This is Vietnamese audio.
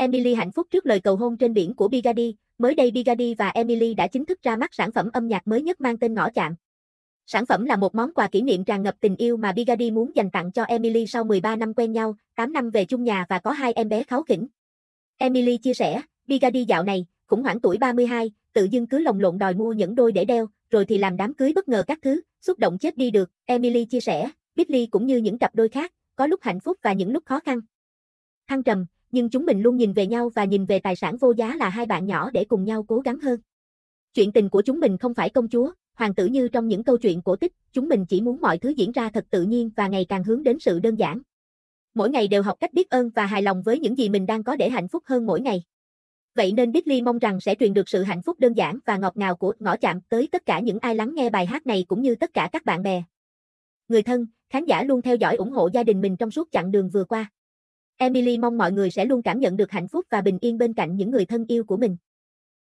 Emily hạnh phúc trước lời cầu hôn trên biển của Bigadi, mới đây Bigadi và Emily đã chính thức ra mắt sản phẩm âm nhạc mới nhất mang tên Ngõ Chạm. Sản phẩm là một món quà kỷ niệm tràn ngập tình yêu mà Bigadi muốn dành tặng cho Emily sau 13 năm quen nhau, 8 năm về chung nhà và có hai em bé kháu khỉnh. Emily chia sẻ, Bigadi dạo này, khủng hoảng tuổi 32, tự dưng cứ lồng lộn đòi mua những đôi để đeo, rồi thì làm đám cưới bất ngờ các thứ, xúc động chết đi được, Emily chia sẻ, Bitly cũng như những cặp đôi khác, có lúc hạnh phúc và những lúc khó khăn. Thăng trầm, nhưng chúng mình luôn nhìn về nhau và nhìn về tài sản vô giá là hai bạn nhỏ để cùng nhau cố gắng hơn. Chuyện tình của chúng mình không phải công chúa, hoàng tử như trong những câu chuyện cổ tích, chúng mình chỉ muốn mọi thứ diễn ra thật tự nhiên và ngày càng hướng đến sự đơn giản. Mỗi ngày đều học cách biết ơn và hài lòng với những gì mình đang có để hạnh phúc hơn mỗi ngày. Vậy nên ly mong rằng sẽ truyền được sự hạnh phúc đơn giản và ngọt ngào của ngõ chạm tới tất cả những ai lắng nghe bài hát này cũng như tất cả các bạn bè. Người thân, khán giả luôn theo dõi ủng hộ gia đình mình trong suốt chặng đường vừa qua. Emily mong mọi người sẽ luôn cảm nhận được hạnh phúc và bình yên bên cạnh những người thân yêu của mình.